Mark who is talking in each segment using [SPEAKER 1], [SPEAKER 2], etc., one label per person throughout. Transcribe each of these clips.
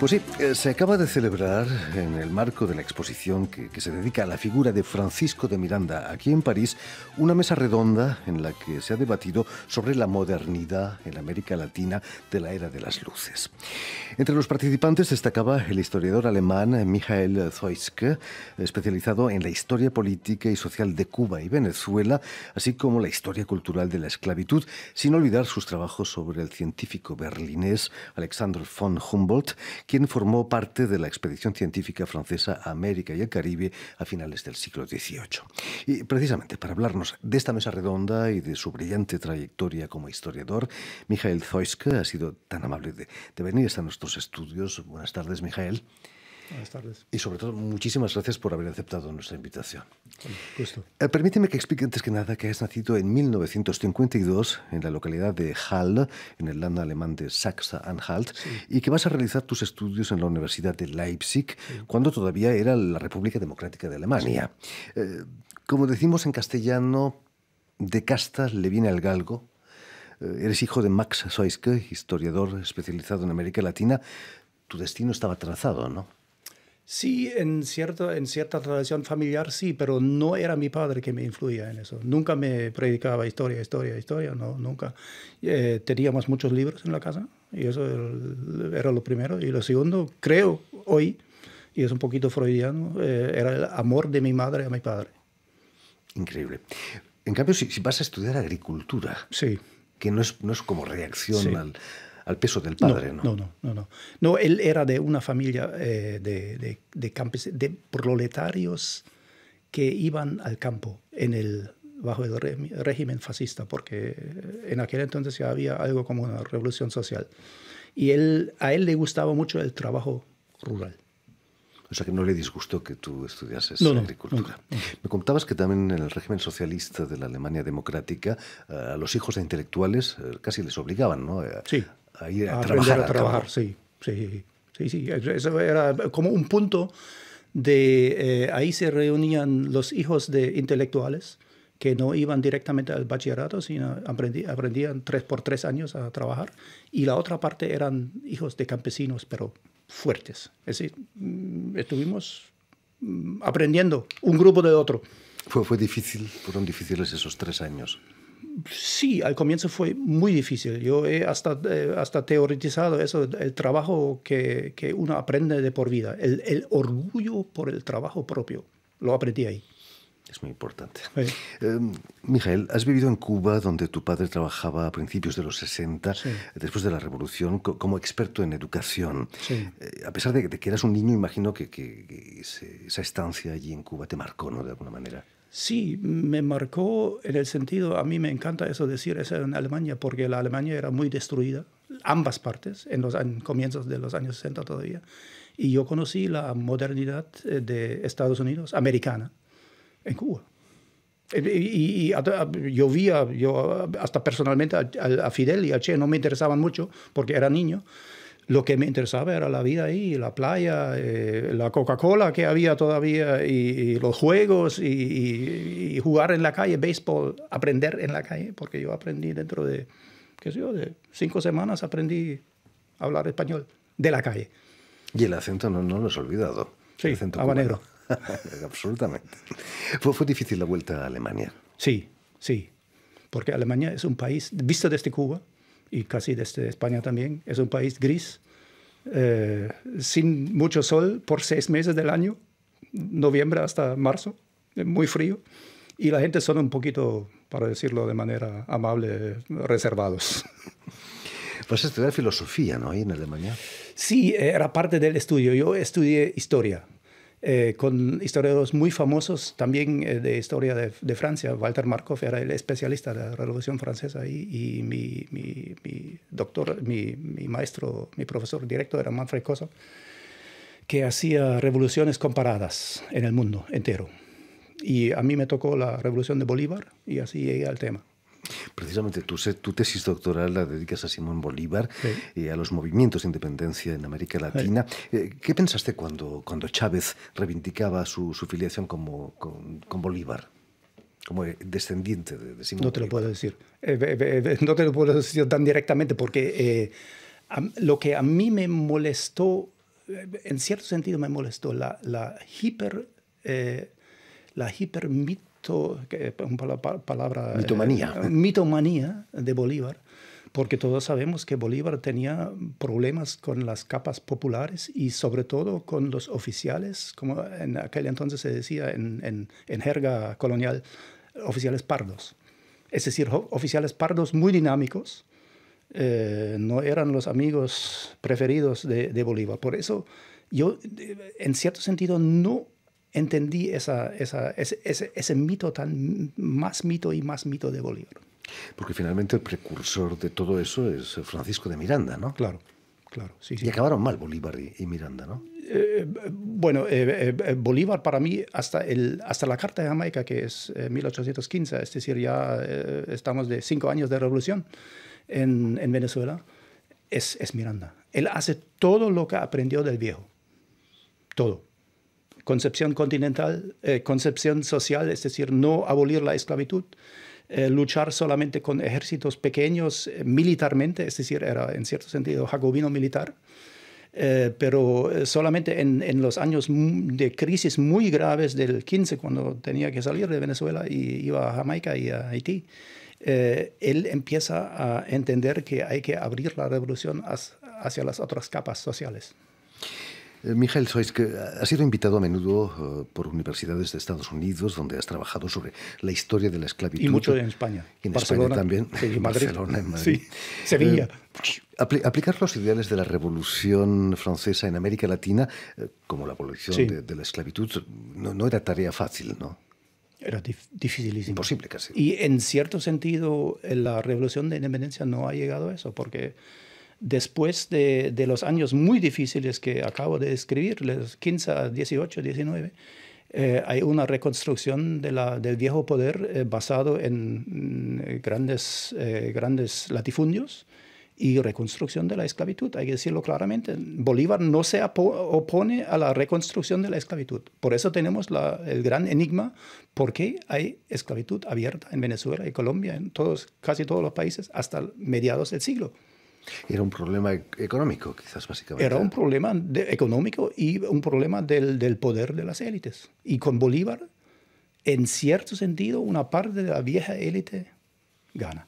[SPEAKER 1] Pues sí, eh, se acaba de celebrar en el marco de la exposición que, se dedica a la figura de Francisco de Miranda aquí en París, una mesa redonda en la que se ha debatido sobre la modernidad en América Latina de la era de las luces. Entre los participantes destacaba el historiador alemán Michael Zeuske, especializado en la historia política y social de Cuba y Venezuela, así como la historia cultural de la esclavitud, sin olvidar sus trabajos sobre el científico berlinés Alexander von Humboldt, quien formó parte de la expedición científica francesa a América y el Caribe a finales del siglo XVIII. Y precisamente para hablarnos de esta mesa redonda y de su brillante trayectoria como historiador, Mijael Zoiske ha sido tan amable de, de venir hasta nuestros estudios. Buenas tardes, Mijael. Buenas tardes. Y sobre todo, muchísimas gracias por haber aceptado nuestra invitación. Eh, permíteme que explique antes que nada que has nacido en 1952 en la localidad de Halle, en el land alemán de Saxe-Anhalt, y que vas a realizar tus estudios en la Universidad de Leipzig, cuando todavía era la República Democrática de Alemania. Eh, como decimos en castellano, de castas le viene al galgo. Eh, eres hijo de Max Soiske, historiador especializado en América Latina. Tu destino estaba trazado, ¿no?
[SPEAKER 2] Sí, en, en cierta tradición familiar sí, pero no era mi padre que me influía en eso. Nunca me predicaba historia, historia, historia, no, nunca. Eh, teníamos muchos libros en la casa y eso era lo primero. Y lo segundo, creo hoy, y es un poquito freudiano, eh, era el amor de mi madre a mi padre.
[SPEAKER 1] Increíble. En cambio, si, vas a estudiar agricultura, sí. que no es, como reacción al al peso del padre, ¿no? No, no, no. no,
[SPEAKER 2] no él era de una familia eh, de, de, de, campes, de, proletarios que iban al campo en el, bajo el régimen fascista, porque en aquel entonces ya había algo como una revolución social. Y él, a él le gustaba mucho el trabajo rural.
[SPEAKER 1] O sea que no le disgustó que tú estudiases agricultura. Me contabas que también en el régimen socialista de la Alemania democrática eh, a los hijos de intelectuales eh, casi les obligaban ¿no? Sí a ir a, trabajar. A trabajar, sí,
[SPEAKER 2] sí, sí, Eso era como un punto de... Eh, ahí se reunían los hijos de intelectuales que no iban directamente al bachillerato, sino aprendían tres por tres años a trabajar. Y la otra parte eran hijos de campesinos, pero fuertes. Es decir, mm, estuvimos mm, aprendiendo un grupo de otro. Fue, fue difícil,
[SPEAKER 1] fueron difíciles esos tres años
[SPEAKER 2] sí, al comienzo fue muy difícil. Yo he hasta, eh, hasta teorizado eso, el trabajo que, que uno aprende de por vida, el, el, orgullo por el trabajo propio. Lo aprendí ahí. Es muy importante.
[SPEAKER 1] Em, Mijael, has vivido en Cuba, donde tu padre trabajaba a principios de los 60, después de la revolución, como experto en educación. Eh, a pesar de que, te quieras eras un niño, imagino que, que esa estancia allí en Cuba te marcó, ¿no? De alguna manera.
[SPEAKER 2] Sí, me marcó en el sentido, a mí me encanta eso decir eso en Alemania, porque la Alemania era muy destruida, ambas partes, en los comienzos de los años 60 todavía. Y yo conocí la modernidad eh, de Estados Unidos, americana, en Cuba. Eh, y, yo vi hasta personalmente a, a, Fidel y a Che, no me interesaban mucho porque era niño, lo que me interesaba era la vida ahí, la playa, eh, la Coca-Cola que había todavía, y, los juegos, y, jugar en la calle, béisbol, aprender en la calle, porque yo aprendí dentro de, qué sé yo, de cinco
[SPEAKER 1] semanas aprendí a hablar español de la calle. Y el acento no, lo has olvidado. Sí, el acento habanero. Absolutamente. Fue, fue difícil la vuelta a
[SPEAKER 2] Alemania. Sí, sí. Porque Alemania es un país, visto desde Cuba, y casi desde España también. Es un país gris, eh, sin mucho sol por seis meses del año, noviembre hasta marzo, eh, muy frío. Y la gente son un poquito, para decirlo de manera amable, reservados. Pues estudiar filosofía, ¿no? Ahí en Alemania. Sí, era parte del estudio. Yo estudié historia eh, con historiadores muy famosos también eh, de historia de, Francia. Walter Markov era el especialista de la Revolución Francesa y, mi, doctor, mi, mi, maestro, mi profesor directo era Manfred Cosa, que hacía revoluciones comparadas en el mundo entero. Y a mí me tocó la Revolución de Bolívar
[SPEAKER 1] y así llegué al tema. Precisamente tu, tesis doctoral la dedicas a Simón Bolívar y a los movimientos de independencia en América Latina. Eh, ¿Qué pensaste cuando, cuando Chávez reivindicaba su, filiación con, Bolívar? como eh, descendiente de, de Simón No te lo puedo decir.
[SPEAKER 2] Eh, no te lo puedo decir tan directamente porque lo que a mí me molestó, en cierto sentido me molestó la, la hiper... la palabra... Eh, mitomanía. mitomanía de Bolívar, porque todos sabemos que Bolívar tenía problemas con las capas populares y sobre todo con los oficiales, como en aquel entonces se decía en, en, jerga colonial, oficiales pardos. Es decir, oficiales pardos muy dinámicos, eh, no eran los amigos preferidos de, de Bolívar. Por eso yo, en cierto sentido, no entendí ese, mito tan
[SPEAKER 1] más mito y más mito de Bolívar. Porque finalmente el precursor de todo eso es Francisco de Miranda, ¿no? Claro, claro. Sí, sí. Y acabaron mal Bolívar y, Miranda, ¿no?
[SPEAKER 2] Eh, bueno, eh, eh, Bolívar para mí, hasta, el, hasta la Carta de Jamaica, que es 1815, es decir, ya estamos de cinco años de revolución en, Venezuela, es, es Miranda. Él hace todo lo que aprendió del viejo. Todo concepción continental, eh, concepción social, es decir, no abolir la esclavitud, eh, luchar solamente con ejércitos pequeños eh, militarmente, es decir, era en cierto sentido jacobino militar. pero solamente en, los años de crisis muy graves del 15, cuando tenía que salir de Venezuela y iba a Jamaica y a Haití, él empieza a entender que hay que abrir la revolución hacia las otras capas sociales.
[SPEAKER 1] Eh, Miguel Sois, que has sido invitado a menudo eh, por universidades de Estados Unidos, donde has trabajado sobre la historia de la esclavitud. Y mucho en España. en Barcelona, España también. en Madrid. Barcelona, en Madrid. Sí, Sevilla. Eh, aplicar los ideales de la Revolución Francesa en América Latina, como la abolición de, la esclavitud, no, era tarea fácil, ¿no? Era difícil dificilísimo. Imposible casi.
[SPEAKER 2] Y en cierto sentido, la Revolución de Independencia no ha llegado a eso, porque después de, los años muy difíciles que acabo de describir, los 15 18, 19, hay una reconstrucción del viejo poder eh, basado en mm, eh, grandes, latifundios y reconstrucción de la esclavitud. Hay que decirlo claramente. Bolívar no se opone a la reconstrucción de la esclavitud. Por eso tenemos el gran enigma, ¿por qué hay esclavitud abierta en Venezuela y Colombia, en casi todos los países, hasta mediados del siglo?
[SPEAKER 1] Era un problema e-, económico, quizás básicamente. Era un problema
[SPEAKER 2] económico y un problema del, del, poder de las élites. Y con Bolívar, en cierto sentido, una
[SPEAKER 1] parte de la vieja élite gana.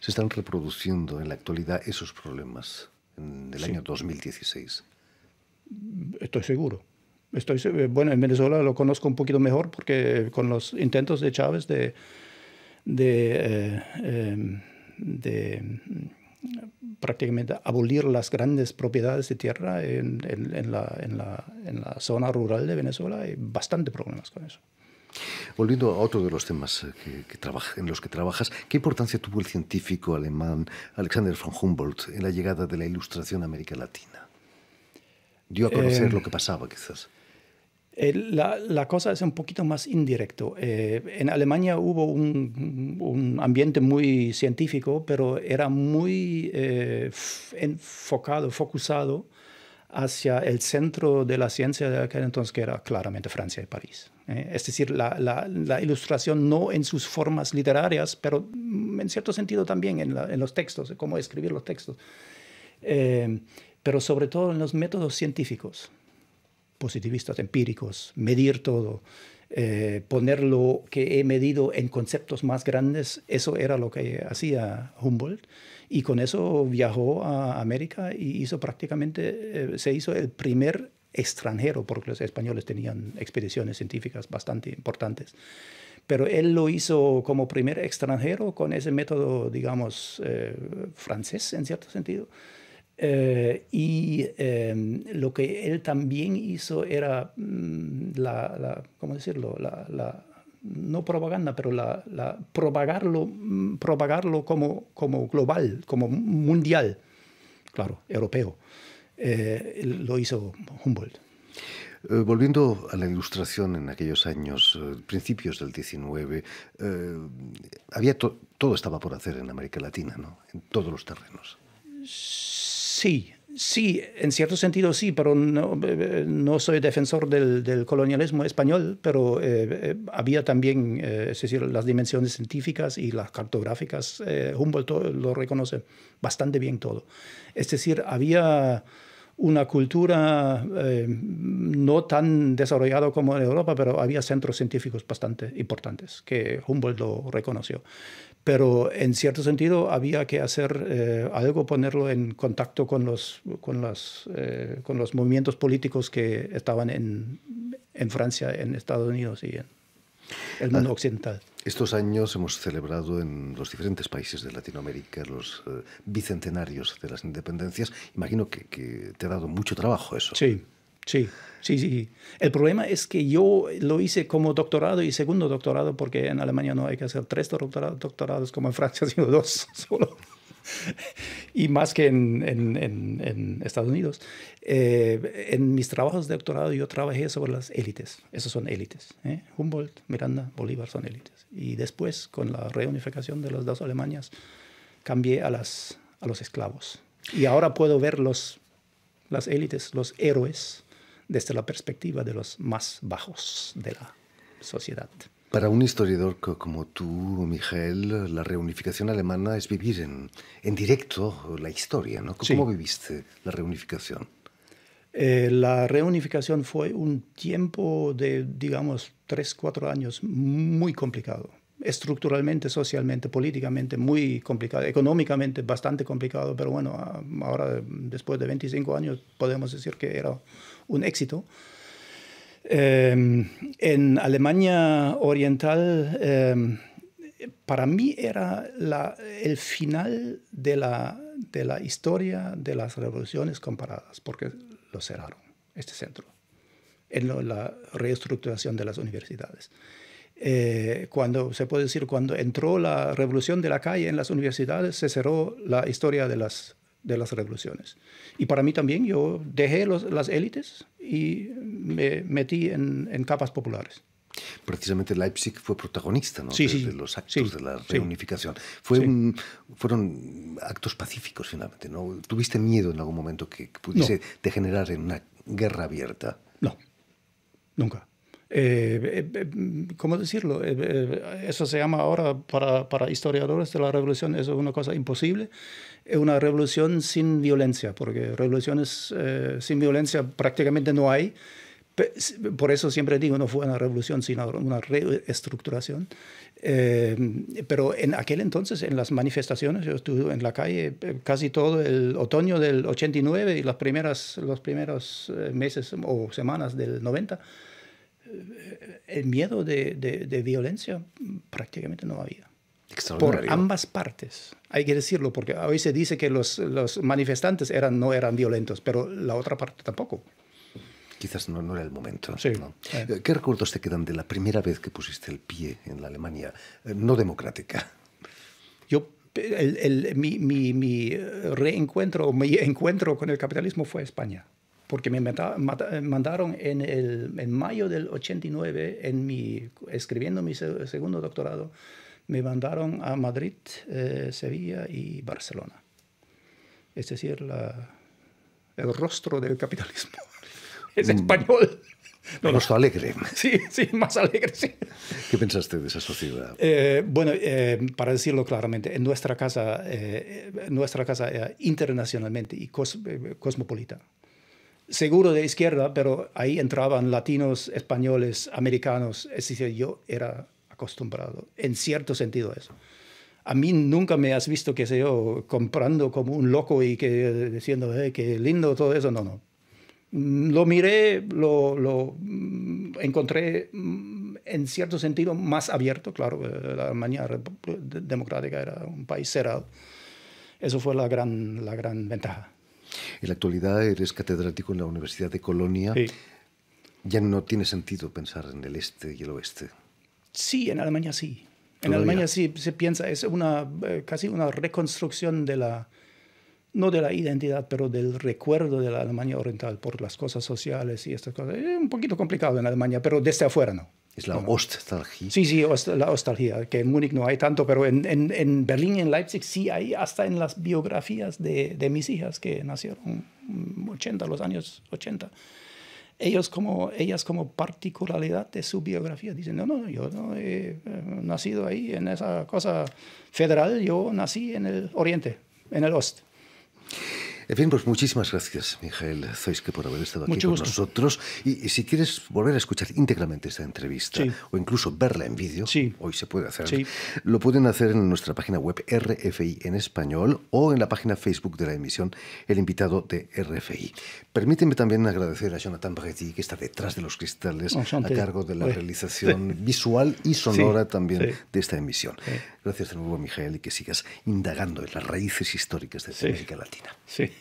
[SPEAKER 1] Se están reproduciendo en la actualidad esos problemas en, del año 2016. Estoy seguro.
[SPEAKER 2] Estoy, bueno, en Venezuela lo conozco un poquito mejor porque con los intentos de Chávez de, de, eh, em, de prácticamente abolir las grandes propiedades de tierra en, la, zona rural de Venezuela. Hay bastante problemas con eso.
[SPEAKER 1] Volviendo a otro de los temas eh, que, en los que trabajas, ¿qué importancia tuvo el científico alemán Alexander von Humboldt en la llegada de la Ilustración a América Latina? Dio a conocer eh, lo que pasaba, quizás. Eh, la,
[SPEAKER 2] cosa es un poquito más indirecto. Eh, en Alemania hubo un, ambiente muy científico, pero era muy eh, enfocado, focusado hacia el centro de la ciencia de aquel entonces, que era claramente Francia y París. Es decir, la, ilustración no en sus formas literarias, pero en cierto sentido también en, en los textos, cómo escribir los textos, pero sobre todo en los métodos científicos positivistas empíricos, medir todo, eh, poner lo que he medido en conceptos más grandes, eso era lo que hacía Humboldt. Y con eso viajó a América y hizo prácticamente, eh, se hizo el primer extranjero, porque los españoles tenían expediciones científicas bastante importantes. Pero él lo hizo como primer extranjero con ese método, digamos, eh, francés en cierto sentido. Eh, y em, lo que él también hizo era mm, la, ¿cómo decirlo? La, no propaganda, pero la, propagarlo, mm, propagarlo como, como global, como mundial, claro, europeo. Eh, lo hizo Humboldt.
[SPEAKER 1] Eh, volviendo a la ilustración en aquellos años, principios del 19, había todo estaba por hacer en América Latina, ¿no? En todos los terrenos. Sí Sí, sí, en cierto sentido sí, pero no, eh, eh, no soy
[SPEAKER 2] defensor del, colonialismo español, pero eh, había también, es decir, las dimensiones científicas y las cartográficas, Humboldt lo reconoce bastante bien todo. Es decir, había una cultura eh, no tan desarrollada como en Europa, pero había centros científicos bastante importantes que Humboldt lo reconoció. Pero en cierto sentido había que hacer eh, algo, ponerlo en contacto con los, con, eh, los movimientos políticos que estaban en Francia, en Estados Unidos y en el mundo ah. occidental.
[SPEAKER 1] Estos años hemos celebrado en los diferentes países de Latinoamérica los eh, bicentenarios de las independencias. Imagino que, que, te ha dado mucho trabajo eso. Sí, sí, sí, sí.
[SPEAKER 2] El problema es que yo lo hice como doctorado y segundo doctorado porque en Alemania no hay que hacer tres doctorados como en Francia, sino dos solo. y más que en, Estados Unidos. Eh, en mis trabajos de doctorado yo trabajé sobre las élites, esas son élites. ¿eh? Humboldt, Miranda, Bolívar son élites. Y después, con la reunificación de las dos Alemanias, cambié a, los esclavos. Y ahora puedo ver los, las élites, los héroes, desde la perspectiva de los más bajos de la sociedad.
[SPEAKER 1] Para un historiador como tú, Miguel, la reunificación alemana es vivir en, en directo la historia, ¿no? ¿Cómo viviste la reunificación? Eh, la
[SPEAKER 2] reunificación fue un tiempo de, digamos, tres, cuatro años muy complicado. Estructuralmente, socialmente, políticamente muy complicado, económicamente bastante complicado, pero bueno, ah, ahora después de 25 años podemos decir que era un éxito. Em, en Alemania Oriental, em, para mí era la, el final de la, de la historia de las revoluciones comparadas, porque lo cerraron, este centro, en la reestructuración de las universidades. Eh, cuando se puede decir, cuando entró la revolución de la calle en las universidades, se cerró la historia de las de las revoluciones. Y para mí también, yo dejé las élites y me metí en, capas populares.
[SPEAKER 1] Precisamente Leipzig fue protagonista ¿no? de, los actos de la reunificación. fueron actos pacíficos finalmente. ¿no? ¿Tuviste miedo en algún momento que pudiese degenerar en una guerra abierta? No,
[SPEAKER 2] nunca. Eh, eh, eh, ¿cómo decirlo? eso se llama ahora para, para, historiadores de la revolución, eso es una cosa imposible, una revolución sin violencia, porque revoluciones sin violencia prácticamente no hay. Por eso siempre digo, no fue una revolución, sino una reestructuración. pero en aquel entonces, en las manifestaciones, yo estuve en la calle casi todo el otoño del 89 y las primeras, los primeros meses o semanas del 90 el miedo de, de, violencia prácticamente no había. Por ambas partes, hay que decirlo, porque hoy se dice que los, los manifestantes eran, no eran violentos, pero la otra parte tampoco.
[SPEAKER 1] Quizás no, no era el momento. Eh. ¿Qué recuerdos te quedan de la primera vez que pusiste el pie en la Alemania eh, no democrática? Yo el, el, mi, mi, mi, reencuentro,
[SPEAKER 2] mi encuentro con el capitalismo fue España porque me mandaron en, el, en mayo del 89, en mi, escribiendo mi segundo doctorado, me mandaron a Madrid, eh, Sevilla y Barcelona. Es decir, el rostro del capitalismo
[SPEAKER 1] es mm. español. No, rostro alegre. Sí, sí, más alegre, sí. ¿Qué pensaste de esa sociedad?
[SPEAKER 2] Eh, bueno, eh, para decirlo claramente, en nuestra casa, nuestra casa era internacionalmente y cosmopolita seguro de izquierda, pero ahí entraban latinos, españoles, americanos. Es decir, yo era acostumbrado, en cierto sentido eso. A mí nunca me has visto, qué sé yo, comprando como un loco y que, diciendo, eh, qué lindo todo eso. No, no. Lo miré, lo, mm, encontré mm, en cierto sentido más abierto. Claro, eh, la Alemania Democrática era un país cerrado. Eso fue la gran, la gran ventaja.
[SPEAKER 1] En la actualidad eres catedrático en la Universidad de Colonia. Ya no tiene sentido pensar en el este y el oeste.
[SPEAKER 2] Sí, en Alemania sí. En Alemania sí se piensa, es una, eh, casi una reconstrucción de la, no de la identidad, pero del recuerdo de la Alemania oriental por las cosas sociales y estas cosas. Es un poquito complicado en Alemania, pero desde afuera no.
[SPEAKER 1] Es la nostalgia.
[SPEAKER 2] Sí, sí, la nostalgia, que en Múnich no hay tanto, pero en, en, en Berlín y en Leipzig sí hay, hasta en las biografías de, de, mis hijas que nacieron en los años 80. Ellos como, ellas como particularidad de su biografía dicen, no, no, yo no he eh, nacido ahí, en esa cosa federal, yo nací en el Oriente, en el ost.
[SPEAKER 1] En fin, pues muchísimas gracias, Miguel Zoiske, por haber estado aquí con nosotros. Y, si quieres volver a escuchar íntegramente esta entrevista o incluso verla en vídeo, hoy se puede hacer, lo pueden hacer en nuestra página web RFI en español o en la página Facebook de la emisión El invitado de RFI. Permíteme también agradecer a Jonathan Bagetti, que está detrás de los cristales, a cargo de la realización visual y sonora también de esta emisión. Gracias de nuevo, Miguel, y que sigas indagando en las raíces históricas de América Latina.